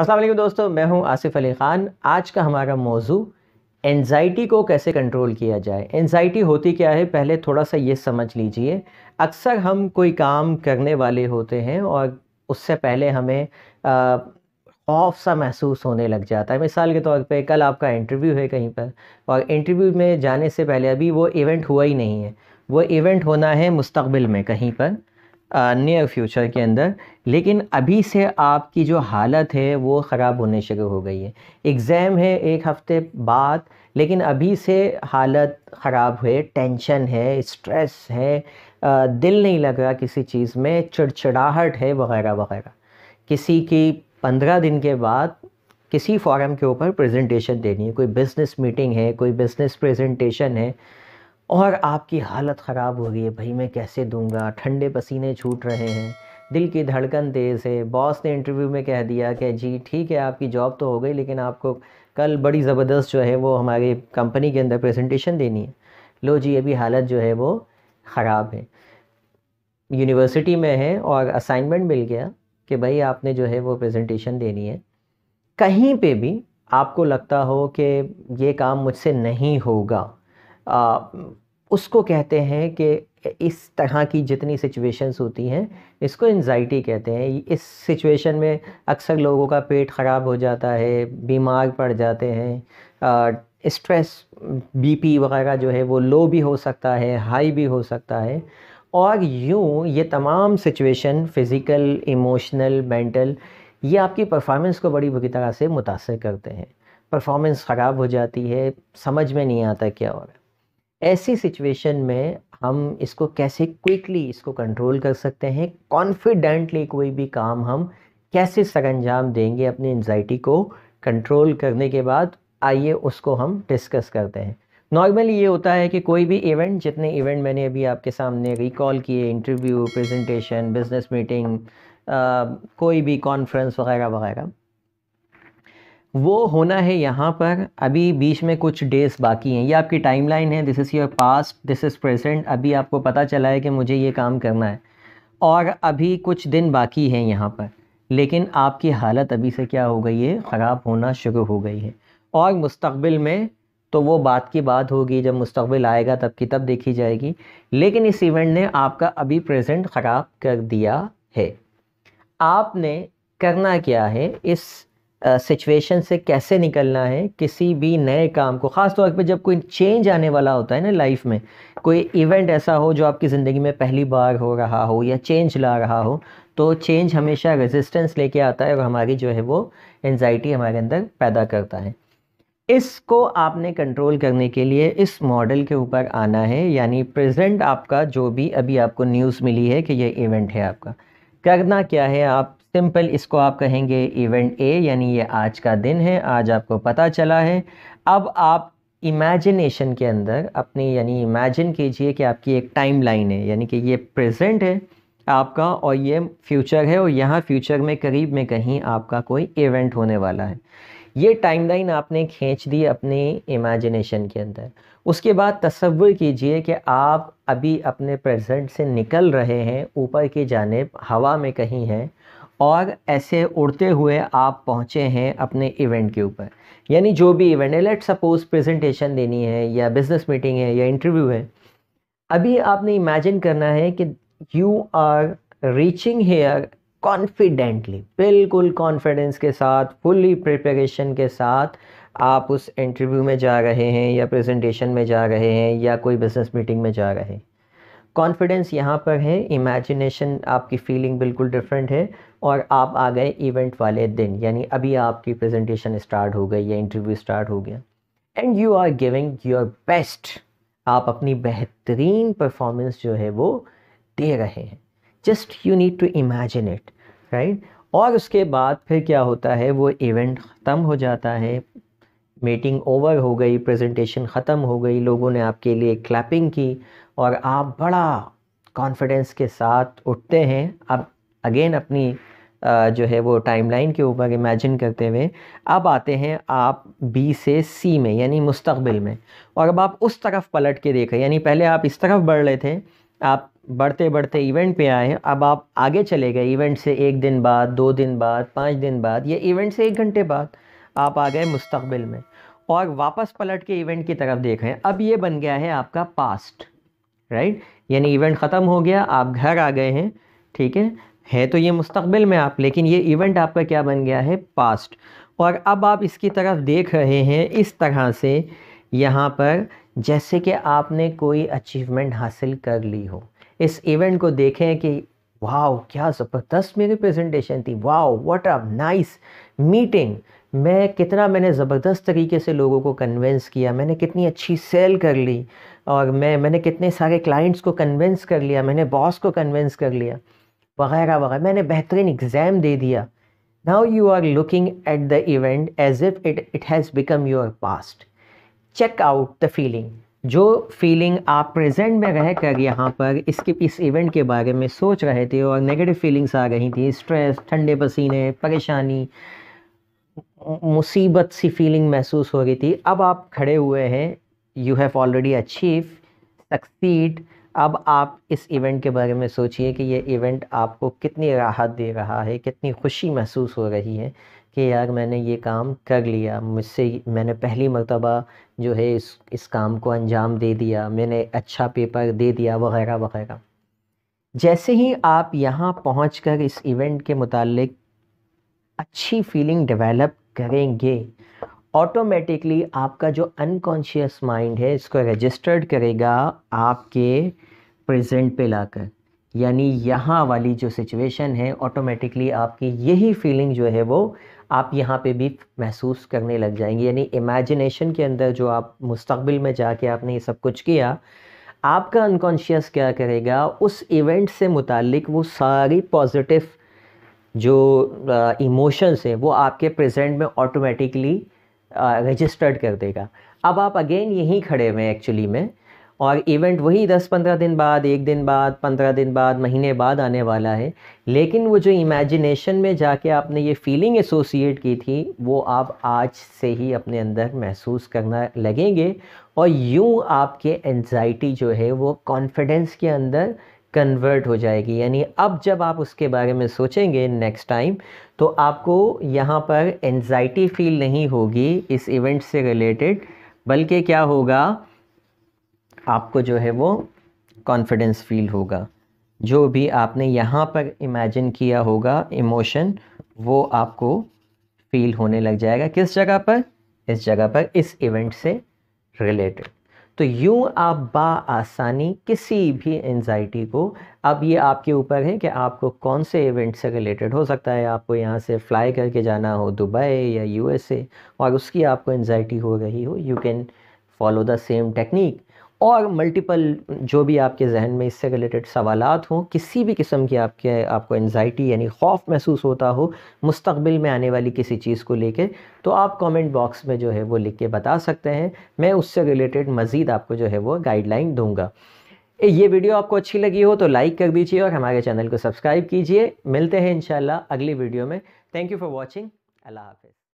असल दोस्तों मैं हूं आसिफ अली ख़ान आज का हमारा मौजू एनजाइटी को कैसे कंट्रोल किया जाए एनजाइटी होती क्या है पहले थोड़ा सा ये समझ लीजिए अक्सर हम कोई काम करने वाले होते हैं और उससे पहले हमें खौफ सा महसूस होने लग जाता है मिसाल के तौर पे कल आपका इंटरव्यू है कहीं पर और इंटरव्यू में जाने से पहले अभी वो इवेंट हुआ ही नहीं है वो इवेंट होना है मुस्तबिल में कहीं पर नियर फ्यूचर के अंदर लेकिन अभी से आपकी जो हालत है वो ख़राब होने शुरू हो गई है एग्ज़ाम है एक हफ़्ते बाद लेकिन अभी से हालत ख़राब है टेंशन है स्ट्रेस है दिल नहीं लग रहा किसी चीज़ में चिड़चिड़ाहट है वगैरह वगैरह किसी की पंद्रह दिन के बाद किसी फॉरम के ऊपर प्रेजेंटेशन देनी है कोई बिज़नेस मीटिंग है कोई बिज़नेस प्रेजेंटेशन है और आपकी हालत ख़राब हो गई है भाई मैं कैसे दूंगा ठंडे पसीने छूट रहे हैं दिल की धड़कन तेज़ है बॉस ने इंटरव्यू में कह दिया कि जी ठीक है आपकी जॉब तो हो गई लेकिन आपको कल बड़ी ज़बरदस्त जो है वो हमारे कंपनी के अंदर प्रेजेंटेशन देनी है लो जी अभी हालत जो है वो ख़राब है यूनिवर्सिटी में है और असाइनमेंट मिल गया कि भाई आपने जो है वो प्रेजेंटेशन देनी है कहीं पे भी आपको लगता हो कि ये काम मुझसे नहीं होगा आ, उसको कहते हैं कि इस तरह की जितनी सिचुएशंस होती हैं इसको एनजाइटी कहते हैं इस सिचुएशन में अक्सर लोगों का पेट ख़राब हो जाता है बीमार पड़ जाते हैं स्ट्रेस बीपी वगैरह जो है वो लो भी हो सकता है हाई भी हो सकता है और यूँ ये तमाम सिचुएशन फ़िज़िकल इमोशनल मेंटल ये आपकी परफॉर्मेंस को बड़ी बुरी तरह से मुतासर करते हैं परफॉर्मेंस ख़राब हो जाती है समझ में नहीं आता क्या हो रहा ऐसी सिचुएशन में हम इसको कैसे क्विकली इसको कंट्रोल कर सकते हैं कॉन्फिडेंटली कोई भी काम हम कैसे सरंजाम देंगे अपनी एनजाइटी को कंट्रोल करने के बाद आइए उसको हम डिस्कस करते हैं नॉर्मली ये होता है कि कोई भी इवेंट जितने इवेंट मैंने अभी आपके सामने रिकॉल किए इंटरव्यू प्रेजेंटेशन बिजनेस मीटिंग कोई भी कॉन्फ्रेंस वगैरह वगैरह वो होना है यहाँ पर अभी बीच में कुछ डेज बाकी हैं ये आपकी टाइमलाइन है this is your past this is present अभी आपको पता चला है कि मुझे ये काम करना है और अभी कुछ दिन बाकी हैं यहाँ पर लेकिन आपकी हालत अभी से क्या हो गई है ख़राब होना शुरू हो गई है और मुस्तबिल में तो वो बात की बात होगी जब मुस्तबिल आएगा तब की तब देखी जाएगी लेकिन इस इवेंट ने आपका अभी प्रेजेंट ख़राब कर दिया है आपने करना क्या है इस सिचुएशन से कैसे निकलना है किसी भी नए काम को ख़ास तौर पे जब कोई चेंज आने वाला होता है ना लाइफ में कोई इवेंट ऐसा हो जो आपकी ज़िंदगी में पहली बार हो रहा हो या चेंज ला रहा हो तो चेंज हमेशा रेजिस्टेंस लेके आता है और हमारी जो है वो एनजाइटी हमारे अंदर पैदा करता है इसको आपने कंट्रोल करने के लिए इस मॉडल के ऊपर आना है यानी प्रेजेंट आपका जो भी अभी आपको न्यूज़ मिली है कि यह इवेंट है आपका करना क्या है आप सिंपल इसको आप कहेंगे इवेंट ए यानी ये आज का दिन है आज आपको पता चला है अब आप इमेजिनेशन के अंदर अपनी यानी इमेजिन कीजिए कि आपकी एक टाइम लाइन है यानी कि ये प्रेजेंट है आपका और ये फ्यूचर है और यहाँ फ्यूचर में करीब में कहीं आपका कोई इवेंट होने वाला है ये टाइमलाइन आपने खींच दी अपनी इमेजिनेशन के अंदर उसके बाद तस्वुर कीजिए कि आप अभी अपने प्रेजेंट से निकल रहे हैं ऊपर की जानब हवा में कहीं हैं और ऐसे उड़ते हुए आप पहुँचे हैं अपने इवेंट के ऊपर यानी जो भी इवेंट है लेट सपोज़ प्रेजेंटेशन देनी है या बिज़नेस मीटिंग है या इंटरव्यू है अभी आपने इमेजिन करना है कि you are reaching here confidently बिल्कुल कॉन्फिडेंस के साथ फुली प्रिपरेशन के साथ आप उस इंटरव्यू में जा रहे हैं या प्रेजेंटेशन में जा रहे हैं या कोई बिजनेस मीटिंग में जा रहे हैं कॉन्फिडेंस यहाँ पर है इमेजिनेशन आपकी फीलिंग बिल्कुल डिफरेंट है और आप आ गए इवेंट वाले दिन यानी अभी आपकी प्रेजेंटेशन स्टार्ट हो गई या इंटरव्यू स्टार्ट हो गया and you are giving your best आप अपनी बेहतरीन परफॉर्मेंस जो है वो दे रहे हैं just you need to imagine it right और उसके बाद फिर क्या होता है वो इवेंट ख़त्म हो जाता है मीटिंग ओवर हो गई प्रेजेंटेशन ख़त्म हो गई लोगों ने आपके लिए क्लैपिंग की और आप बड़ा कॉन्फिडेंस के साथ उठते हैं अब अगेन अपनी जो है वो टाइमलाइन के ऊपर इमेजिन करते हुए अब आते हैं आप बी से सी में यानी मुस्तबिल में और अब आप उस तरफ पलट के देखें यानी पहले आप इस तरफ बढ़ रहे थे आप बढ़ते बढ़ते इवेंट पे आए हैं अब आप आगे चले गए इवेंट से एक दिन बाद दो दिन बाद पाँच दिन बाद या इवेंट से एक घंटे बाद आप आ गए मुस्तबिल में और वापस पलट के इवेंट की तरफ देख रहे हैं अब ये बन गया है आपका पास्ट राइट यानी इवेंट ख़त्म हो गया आप घर आ गए हैं ठीक है है तो ये मुस्तबिल में आप लेकिन ये इवेंट आपका क्या बन गया है पास्ट और अब आप इसकी तरफ देख रहे हैं इस तरह से यहाँ पर जैसे कि आपने कोई अचीवमेंट हासिल कर ली हो इस इवेंट को देखें कि वाह क्या ज़बरदस्त मेरी प्रेजेंटेशन थी वाह व्हाट अ नाइस मीटिंग मैं कितना मैंने ज़बरदस्त तरीके से लोगों को कन्वेंस किया मैंने कितनी अच्छी सेल कर ली और मैं मैंने कितने सारे क्लाइंट्स को कन्वेंस कर लिया मैंने बॉस को कन्वेंस कर लिया वगैरह वगैरह मैंने बेहतरीन एग्ज़ाम दे दिया now you are looking at the event as if it it has become your past check out the feeling जो फीलिंग आप प्रेजेंट में रह कर यहाँ पर इसके इस इवेंट के बारे में सोच रहे थे और नेगेटिव फीलिंग्स आ रही थी स्ट्रेस ठंडे पसीने परेशानी मुसीबत सी फीलिंग महसूस हो रही थी अब आप खड़े हुए हैं you have already achieve succeed अब आप इस इवेंट के बारे में सोचिए कि ये इवेंट आपको कितनी राहत दे रहा है कितनी खुशी महसूस हो रही है कि यार मैंने ये काम कर लिया मुझसे मैंने पहली मरतबा जो है इस इस काम को अंजाम दे दिया मैंने अच्छा पेपर दे दिया वगैरह वगैरह जैसे ही आप यहाँ पहुँच कर इस इवेंट के मतलब अच्छी फीलिंग डेवलप करेंगे ऑटोमेटिकली आपका जो अनकॉन्शियस माइंड है इसको रजिस्टर्ड करेगा आपके प्रेजेंट पे लाकर यानी यहाँ वाली जो सिचुएशन है ऑटोमेटिकली आपकी यही फीलिंग जो है वो आप यहाँ पे भी महसूस करने लग जाएंगे यानी इमेजिनेशन के अंदर जो आप मुस्तबिल में जाके आपने ये सब कुछ किया आपका अनकॉन्शियस क्या करेगा उस इवेंट से मुतालिक वो सारी पॉजिटिव जो इमोशंस हैं वो आपके प्रेजेंट में ऑटोमेटिकली रजिस्टर्ड कर देगा अब आप अगेन यहीं खड़े हुए एक्चुअली में और इवेंट वही दस पंद्रह दिन बाद एक दिन बाद पंद्रह दिन बाद महीने बाद आने वाला है लेकिन वो जो इमेजिनेशन में जाके आपने ये फीलिंग एसोसिएट की थी वो आप आज से ही अपने अंदर महसूस करना लगेंगे और यूँ आपके एनजाइटी जो है वो कॉन्फिडेंस के अंदर कन्वर्ट हो जाएगी यानी अब जब आप उसके बारे में सोचेंगे नेक्स्ट टाइम तो आपको यहाँ पर एनजाइटी फील नहीं होगी इस इवेंट से रिलेटेड बल्कि क्या होगा आपको जो है वो कॉन्फिडेंस फील होगा जो भी आपने यहाँ पर इमेजिन किया होगा इमोशन वो आपको फील होने लग जाएगा किस जगह पर इस जगह पर इस इवेंट से रिलेटेड तो यूँ आप बा आसानी किसी भी एनजाइटी को अब ये आपके ऊपर है कि आपको कौन से इवेंट से रिलेटेड हो सकता है आपको यहाँ से फ़्लाई करके जाना हो दुबई या यूएसए और उसकी आपको एनजाइटी हो रही हो you can follow the same technique और मल्टीपल जो भी आपके जहन में इससे रिलेटेड सवाल हों किसी भी किस्म की आपके आपको एनजाइटी यानी खौफ महसूस होता हो मुस्तबिल में आने वाली किसी चीज़ को लेके तो आप कमेंट बॉक्स में जो है वो लिख के बता सकते हैं मैं उससे रिलेटेड मज़ीद आपको जो है वो गाइडलाइन दूँगा ये वीडियो आपको अच्छी लगी हो तो लाइक कर दीजिए और हमारे चैनल को सब्सक्राइब कीजिए मिलते हैं इन अगली वीडियो में थैंक यू फॉर वॉचिंग अल्लाह हाफिज़